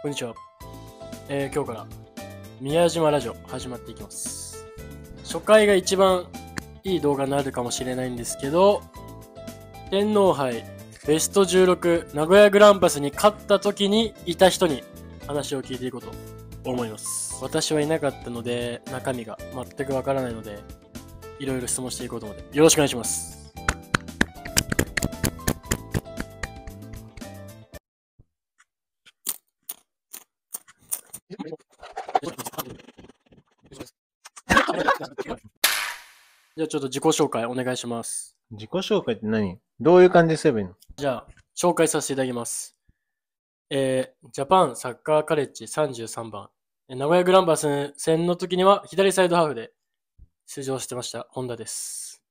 こんにちは、えー、今日から宮島ラジオ始まっていきます。初回が一番いい動画になるかもしれないんですけど、天皇杯ベスト16名古屋グランパスに勝った時にいた人に話を聞いていこうと思います。私はいなかったので中身が全くわからないので、いろいろ質問していこうと思って、よろしくお願いします。じゃあちょっと自己紹介お願いします。自己紹介って何どういう感じですればいいのじゃあ、紹介させていただきます。えー、ジャパンサッカーカレッジ33番。え名古屋グランパス戦の時には左サイドハーフで出場してました、本田です。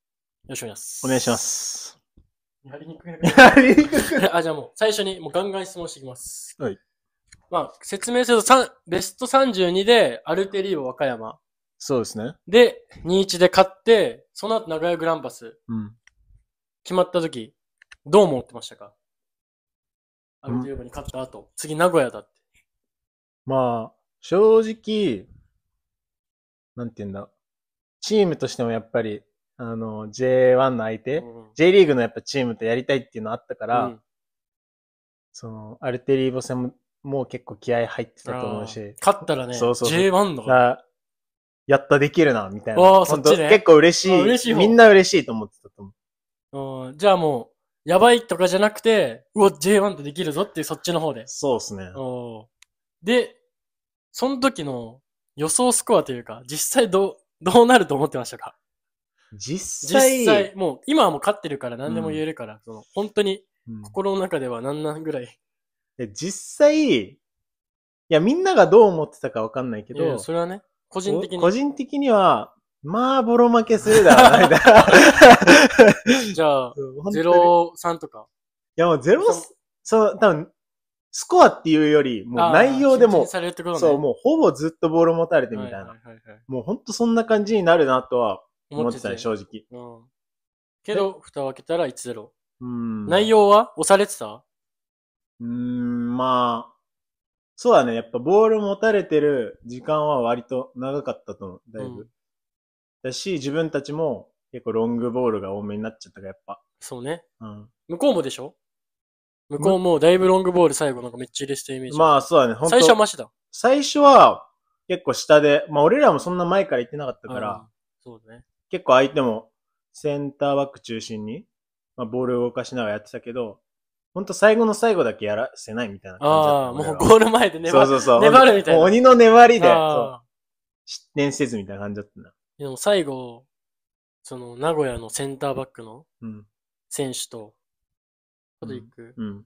よろしくお願いします。お願いします。やりにくい あ、じゃあもう最初にもうガンガン質問していきます。はい。まあ、説明すると、ベスト32でアルテリーオ和歌山。そうですね。で、2-1で勝って、その後長屋グランパス。うん。決まった時、どう思ってましたかアルテリーオに勝った後、うん、次名古屋だって。まあ、正直、なんて言うんだ。チームとしてもやっぱり、あの、J1 の相手、うん、J リーグのやっぱチームとやりたいっていうのあったから、うん、その、アルテリーボ戦ももう結構気合入ってたと思うし。勝ったらね、そうそうそう J1 だかやったできるな、みたいな。ああ、そっちね。結構嬉しい。嬉しいみんな嬉しいと思ってたと思う。じゃあもう、やばいとかじゃなくて、うわ、J1 とできるぞっていうそっちの方で。そうですね。で、その時の予想スコアというか、実際どう、どうなると思ってましたか実際実際、もう、今はもう勝ってるから何でも言えるから、うん、その本当に心の中では何なんぐらいで実際、いや、みんながどう思ってたかわかんないけいやいどや、それはね、個人的に。個人的には、まあ、ボロ負けするだろう な、じゃあ、ゼロ三とか。いや、もうゼロそ、そう、多分、スコアっていうより、もう内容でもねそう、もうほぼずっとボール持たれてみたいはな。はいはいはいもうほんとそんな感じになるなとは思ってたね、正直。うん。けど、蓋を開けたら1-0。うん。内容は押されてたうーん、まあ、そうだね。やっぱボール持たれてる時間は割と長かったと思う。だいぶ。うんだし、自分たちも結構ロングボールが多めになっちゃったから、やっぱ。そうね。うん。向こうもでしょ向こうもだいぶロングボール最後なんかめっちゃ入れしてるイメージ。まあ、そうだね。最初はマシだ。最初は結構下で、まあ俺らもそんな前から行ってなかったから、そうだね。結構相手もセンターバック中心に、まあ、ボールを動かしながらやってたけど、ほんと最後の最後だけやらせないみたいな感じだああ、もうゴール前で粘そうそうそう。粘るみたいな鬼の粘りで、失点せずみたいな感じだったな。でも最後、その、名古屋のセンターバックのうん。選手と、パとリックうん。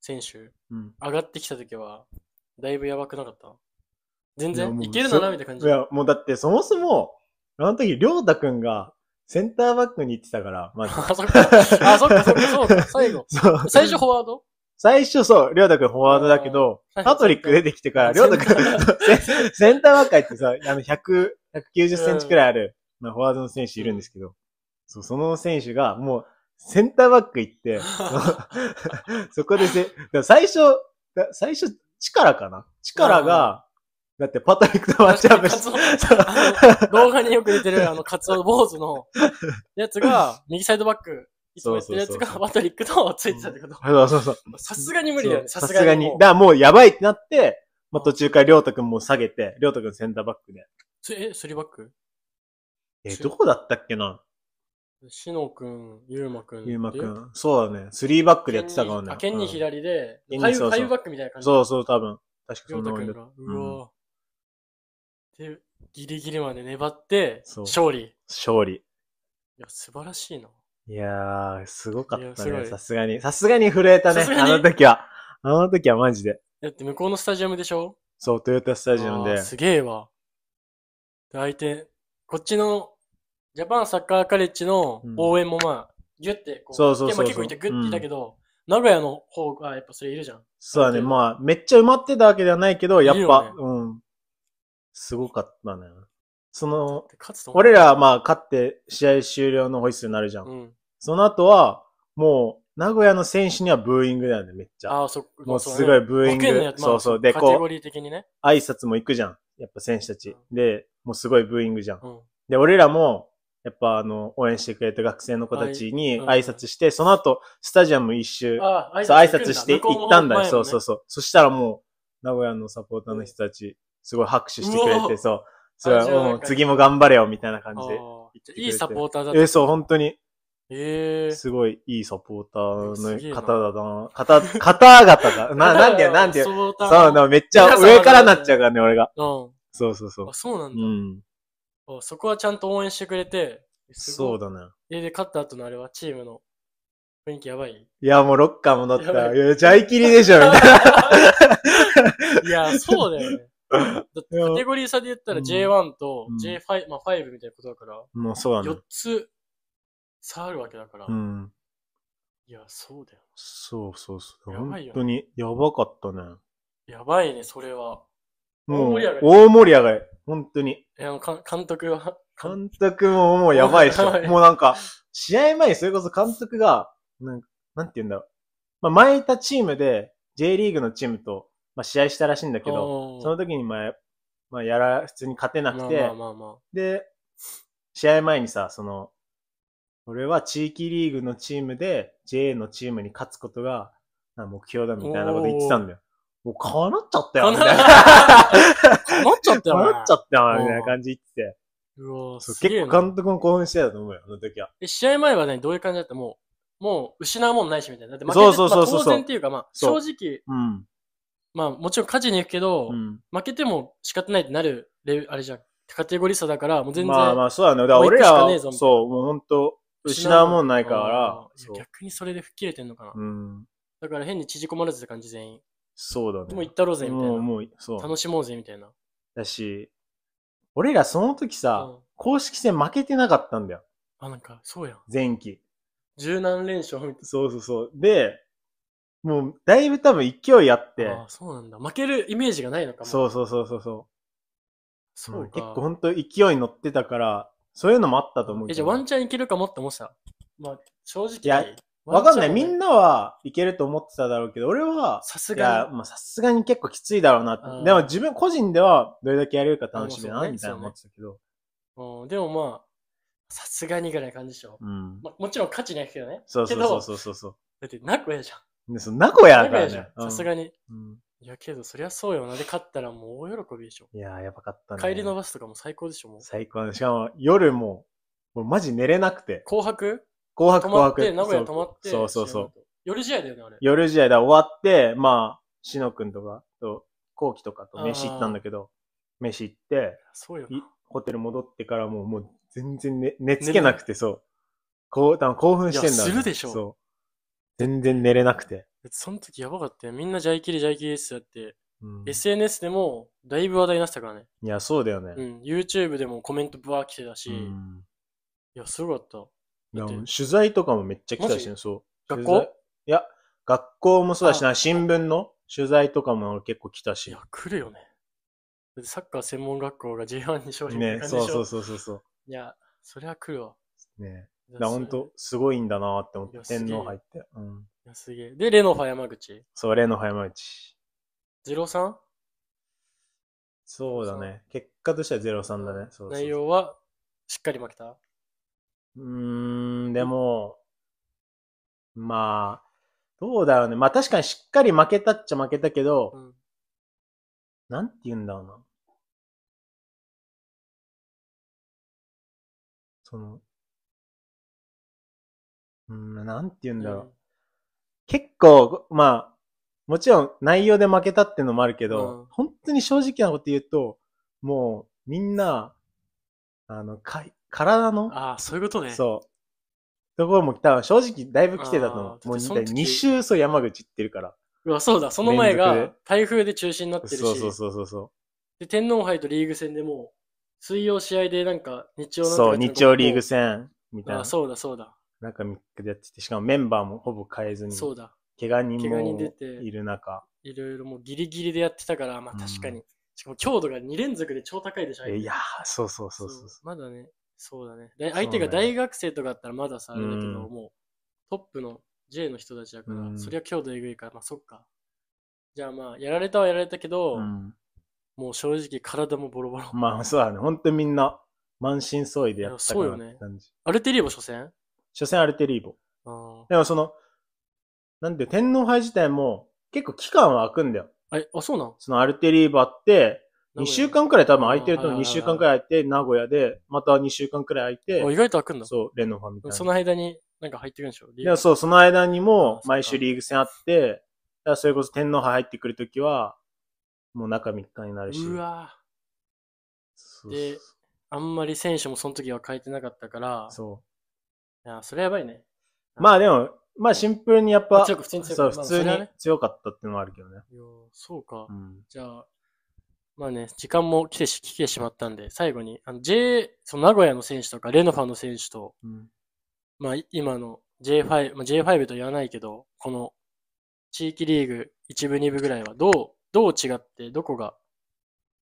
選手、うん。上がってきた時は、だいぶやばくなかった全然いけるなな、みたいな感じ。いや、もうだってそもそも、あの時、りょうたくんがセンターバックに行ってたから、まず。あ、そっか。あ、そっか、そっか、そうか。最後。そう。最初フォワード最初そう、りょうたくんフォワードだけど、パトリック出てきてから、りょうたくん、センターバック入ってさ、あの、100、190センチくらいある、まあ、フォワードの選手いるんですけど、そう、その選手が、もう、センターバック行って、そこでせ、最初、最初、力かな力が、だってパトリックとマッチアップし動画によく出てる、あの、カツオ坊主のやつが、右サイドバック、いつもやってるやつがパトリックとついてたってこと。そうそうそう。さすがに無理だよね、さすがに。だからもうやばいってなって、まあ、途中からりょうたくんも下げて、りょうたくんセンターバックで。え、スリーバックえ、どこだったっけなしのくん、ゆうまくん。ゆうまくん。そうだね。スリーバックでやってたからね。あ、剣に左で、ハイブバックみたいな感じ。そうそう、多分。確かに。そょうたくうわで、ギリギリまで粘って、勝利。勝利。いや、素晴らしいな。いやー、すごかったね。さすがに。さすがに震えたね。あの時は。あの時はマジで。だって向こうのスタジアムでしょそう、トヨタスタジアムで。すげえわ。相手、こっちの、ジャパンサッカーカレッジの応援もまあ、うん、ギュってこう、そうそうそうそう結構いてグッていたけど、うん、名古屋の方がやっぱそれいるじゃん。そうだね。まあ、めっちゃ埋まってたわけではないけど、やっぱ、ね、うん。すごかったね。その、俺ら、まあ、勝って試合終了のホイッスルになるじゃん。うん、その後は、もう、名古屋の選手にはブーイングだよね、めっちゃ。ああ、そっもうすごいブーイング。そうそうで、こう、挨拶も行くじゃん。やっぱ選手たち。で、もうすごいブーイングじゃん。で、俺らも、やっぱあの、応援してくれた学生の子たちに挨拶して、その後、スタジアム一周、挨拶挨拶して行ったんだよ、そうそうそう。そしたらもう、名古屋のサポーターの人たち、すごい拍手してくれて、そう。それは、う次も頑張れよ、みたいな感じで。いいサポーターだった。えそう、本当に。ええー、すごいいいサポーターの方だな。方、方々だ。な、なんでよ、なんでよ。そうめっちゃ上からなっちゃうからね、俺が。うん。そうそうそう。あ、そうなんだ。うん。そこはちゃんと応援してくれて。そうだね。え、で、勝った後のあれは、チームの雰囲気やばいいや、もうロッカー戻った。いや、ジャイキリでしょ、みたいな。いや、そうだよね。カテゴリー差で言ったら J1 と J5、うん、まあ5みたいなことだから、もうそうだね。4つ差あるわけだから。うん。いや、そうだよ。そうそうそう。やばいよ、ね。本当に、やばかったね。やばいね、それは。もう、大盛り上がり。大盛り上がり。本当に。いや、か監督は。監督ももうやばいしょ。もうなんか、試合前にそれこそ監督が、なんなんて言うんだろう。まあ、前いたチームで、J リーグのチームと、まあ、試合したらしいんだけど、その時に、まあ、まあ、やら、普通に勝てなくて、まあまあまあ、で、試合前にさ、その、俺は地域リーグのチームで JA のチームに勝つことが目標だみたいなこと言ってたんだよ。もうなっちゃったよ、みたいな。叶っちゃったよ、わ っちゃったよ、みたいな感じ言ってて。うわ結構監督も興奮してたと思うよ、あの時は。え、試合前はね、どういう感じだったもう、もう失うもんないしみたいな。だって負けてそうそうそうそう、まあ、当然っていうか、まあ、正直、うん、まあもちろん勝ちに行くけど、うん負けても仕方ないってなるレあれじゃん。カテゴリー差だから、もう全然。まあまあ、そうだね。だから俺らもうは、そう、もう本当失うもんないから逆にそれで吹っ切れてんのかな。うん、だから変に縮こまらずって感じ全員。そうだね。もう行ったろうぜ、みたいもう、な。もう、そう。楽しもうぜ、みたいな。だし、俺らその時さ、うん公式戦負けてなかったんだよ。あ、なんか、そうやん。前期。柔軟連勝みたいそうそうそう。で、もう、だいぶ多分勢いあって。ああ、そうなんだ。負けるイメージがないのかも。そうそうそうそうそう。う結構本当勢い乗ってたから、そういうのもあったと思うけど。え、じゃあワンチャンいけるかもって思ってた。まあ、正直。いやわかんない。みんな。はいけると思ってただろうけど、俺は、さすいやが、まあさすがに結構きついだろうなって。でも自分個人ではどれだけやれるか楽しみだな、みたいな思ってたけど。うん、でもまあ、さすがにぐらい感じでしょ。うん。まあ、もちろん価値ないけどね。そうそうそうそうそう。だってなくやじゃん。ね、その名古屋だからね。さすがに。うんいやけど、そりゃそうよな。で、勝ったらもう大喜びでしょ。いややばかったね。帰りのバスとかも最高でしょ、もう。最高、しかも、夜も、もうマジ寝れなくて。紅白紅白、紅白。泊名古屋泊まって。そうそうそう。夜試合だよね、あれ。夜試合だ、終わって、まあ、しのくんとか、と、こうきとかと飯行ったんだけど、飯行って、そうよホテル戻ってからもう、もう全然寝、寝つけなくて、そう。こう、多分興奮してんだ、ね。するでしょ。そう。全然寝れなくて。その時やばかったよ。みんなジャイキリジャイキリですやって、うん、SNS でもだいぶ話題になってたからね。いや、そうだよね。うん、YouTube でもコメントブワー来てたし、うん、いや、すごかった。取材とかもめっちゃ来たしね、そう。学校いや、学校もそうだしな、新聞の取材とかも結構来たし。いや、来るよね。サッカー専門学校が J1 に勝利ね、そうそうそうそうそう。いや、そりゃ来るわ。ねだ本当すごいんだなって思って、天皇入って。うん。いや、すげえ。で、レノファ山口。そう、レノファ山口。ゼロさんそうだね。結果としてはゼロさんだね。そうそう内容は、しっかり負けたうーん、でも、うん、まあ、どうだろうね。まあ確かにしっかり負けたっちゃ負けたけど、うん、なんて言うんだろうな。その、うん、なんて言うんだろう。うん、結構、まあ、もちろん内容で負けたってのもあるけど、うん、本当に正直なこと言うと、もうみんな、あの、か体の。ああ、そういうことね。そう。ところも来た正直だいぶ来てたと思う。もう2週、そう山口行ってるから。うわ、そうだ。その前が台風で中止になってるし。そうそうそうそうで、天皇杯とリーグ戦でも水曜試合でなんか日曜なんそう、日曜リーグ戦みたいな。あそうだそうだ。中3日でやってて、しかもメンバーもほぼ変えずに、そうだ。怪我人もいる中。いろいろもうギリギリでやってたから、まあ確かに。うん、しかも強度が2連続で超高いでしょ。いやそうそうそうそうまだね、そうだね。で相手が大学生とかだったらまださ、あれだけど、うん、もうトップの J の人たちだから、うん、そりゃ強度えぐいから、まあそっか。じゃあまあ、やられたはやられたけど、もう正直体もボロボロ。まあそうだね。ほんとみんな満身創痍でやったから、感じ。そうよね。アルテリーボ初戦所詮アルテリーボ。でもその、なんで天皇杯自体も結構期間は空くんだよ。ああ、そうなんそのアルテリーボあって、2週間くらい多分空いてると思う。2週間くらい空いて、名古屋で、また2週間くらい空いて。意外と空くんだ。そう、レノファみたいな。その間になんか入ってくるんでしょいや、そう、その間にも毎週リーグ戦あって、だからそれこそ天皇杯入ってくるときは、もう中3日になるし。うわで、あんまり選手もその時は変えてなかったから、そう。や、それやばいね。まあでも、まあシンプルにやっぱ、強く普通に強そう、普通に強かったっていうのはあるけどね。いやそうか。うんじゃあ、まあね、時間も来てし来てしまったんで、最後に、あの J、その名古屋の選手とか、レノファの選手と、うん。まあ今の J5、まあ、J5 と言わないけど、この地域リーグ1部2部ぐらいはどう、どう違って、どこが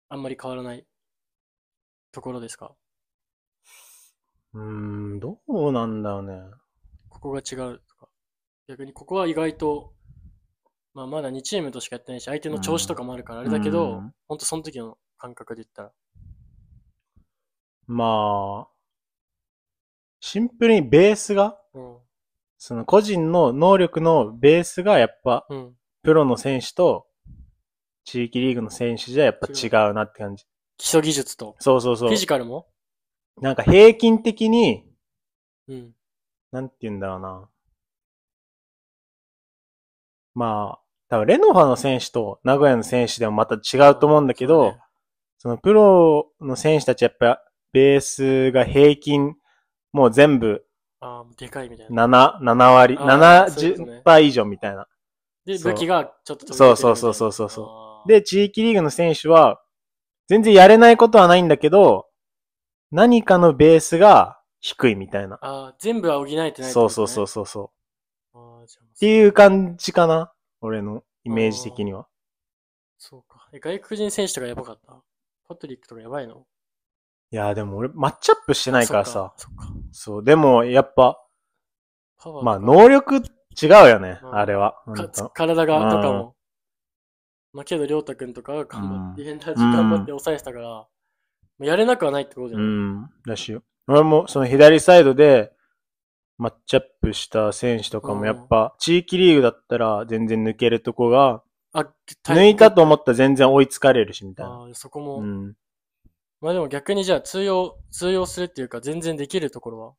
あんまり変わらないところですかうーん、どうなんだよね。ここが違うとか。逆にここは意外と、まあまだ2チームとしかやってないし、相手の調子とかもあるからあれだけど、うんほんとその時の感覚で言ったら。まあ、シンプルにベースが、うん。その個人の能力のベースがやっぱ、うん。プロの選手と地域リーグの選手じゃやっぱ違うなって感じ。基礎技術と、そうそうそう。フィ。ジカルもなんか平均的に、うん。なんて言うんだろうな。まあ、多分レノファの選手と名古屋の選手でもまた違うと思うんだけど、そね、そのプロの選手たちやっぱベースが平均、もう全部、あでかいみたいな。7、7割、70%倍以上みたいな。で、武器がちょっとそうそうそうそうそう。で、地域リーグの選手は、全然やれないことはないんだけど、何かのベースが低いみたいな。ああ、全部は補えてないて、ね、そうそうそうそうそう。っていう感じかな。俺のイメージ的には。そうか。え、外国人選手とかやばかったパトリックとかやばいのいや、でも俺、マッチアップしてないからさ。そっか。そう、でも、やっぱ、まあ、能力違うよね、あ、あれは。体が、とかも。まあ、けど、りょうたくんとかが頑張って、変ー時頑張って抑えてたから、やれなくはないってことだようん、らしいよ。俺もその左サイドでマッチアップした選手とかもやっぱ地域リーグだったら全然抜けるとこが、あ、抜いたと思ったら全然追いつかれるしみたいな。あそこも。うん。まあでも逆にじゃあ通用、通用するっていうか全然できるところは。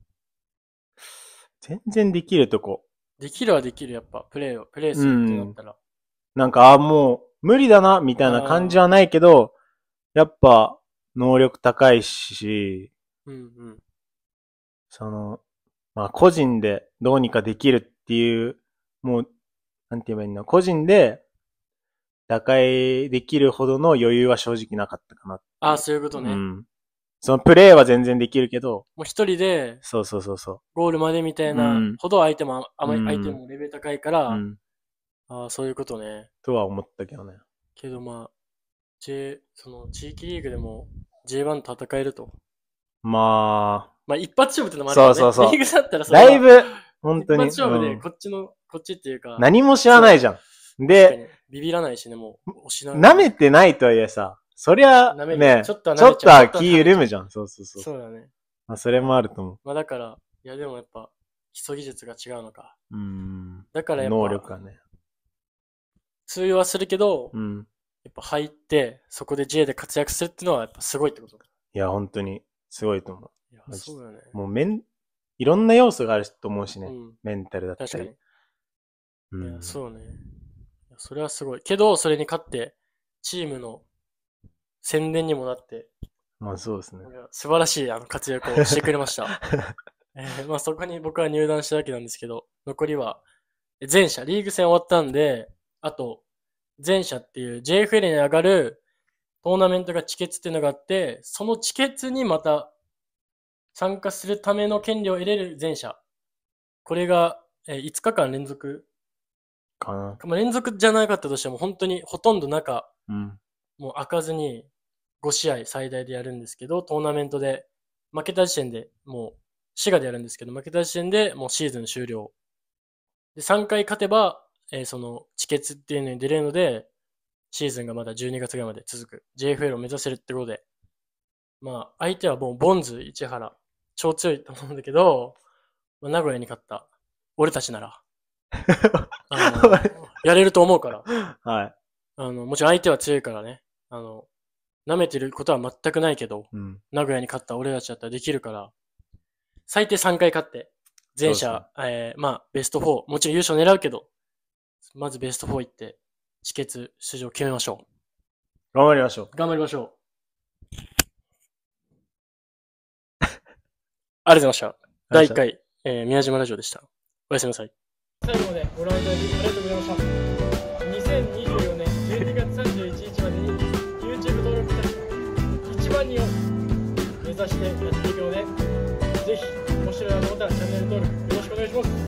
全然できるとこ。できるはできる、やっぱ。プレーを、プレーするってなったら。なんか、ああ、もう無理だな、みたいな感じはないけど、やっぱ能力高いし、うんうん、その、まあ個人でどうにかできるっていう、もう、なんて言えばいいの、個人で打開できるほどの余裕は正直なかったかな。ああ、そういうことね。うん。そのプレイは全然できるけど。もう一人で、そうそうそうそう。ゴールまでみたいなほど相手も、あまり相手もレベル高いから、うん、ああ、そういうことね。とは思ったけどね。けどまあ、J、その地域リーグでも J1 戦えると。まあ、まあ一発勝負ってのもあるかね。そうそうそうリーグだったらだいぶ、本当に。一発勝負でこっちの、うん、こっちっていうか。何も知らないじゃん。で、ビビらないしね、もう、しな舐めてないとはいえさ、そりゃ、ね、ちょっとは気緩むじゃん。そうそうそう。そうだね。まあ、それもあると思う。まあだから、いやでもやっぱ、基礎技術が違うのか。うん。だからやっぱ、能力がね。通用はするけど、うん。やっぱ入って、そこで J で活躍するっていうのはやっぱすごいってこといや、本当にすごいと思う。いや、そうだね。もうメン、いろんな要素があると思うしね。うん、メンタルだったり。確かに。うん、そうね。それはすごい。けど、それに勝って、チームの宣伝にもなって、まあそうですね。素晴らしいあの活躍をしてくれました。えー、まあそこに僕は入団したわけなんですけど、残りは、全社、リーグ戦終わったんで、あと全社っていう JFL に上がるトーナメントがチケッツっていうのがあって、そのチケッツにまた参加するための権利を得れる全社。これが、えー、5日間連続かな。まあ、連続じゃなかったとしても、本当にほとんど中、うん、もう開かずに5試合最大でやるんですけど、トーナメントで負けた時点でもう滋賀でやるんですけど、負けた時点でもうシーズン終了。で、3回勝てば、えー、その、チットっていうのに出れるので、シーズンがまだ12月ぐらいまで続く。JFL を目指せるってことで。まあ、相手はもう、ボンズ、市原。超強いと思うんだけど、まあ、名古屋に勝った。俺たちなら。やれると思うから。はい。あの、もちろん相手は強いからね。あの、舐めてることは全くないけど、うん、名古屋に勝った俺たちだったらできるから、最低3回勝って、全者、ねえー、まあ、ベスト4、もちろん優勝狙うけど、まずベスト4行って、止血出場決めましょう。頑張りましょう。頑張りましょう。ありがとうございました。第1回、えー、宮島ラジオでした。おやすみなさい。最後までご覧いただきありがとうございました。2024年12月31日までに YouTube 登録者1万人を目指してやっていくので、ぜひ面白いなと思ったらチャンネル登録よろしくお願いします。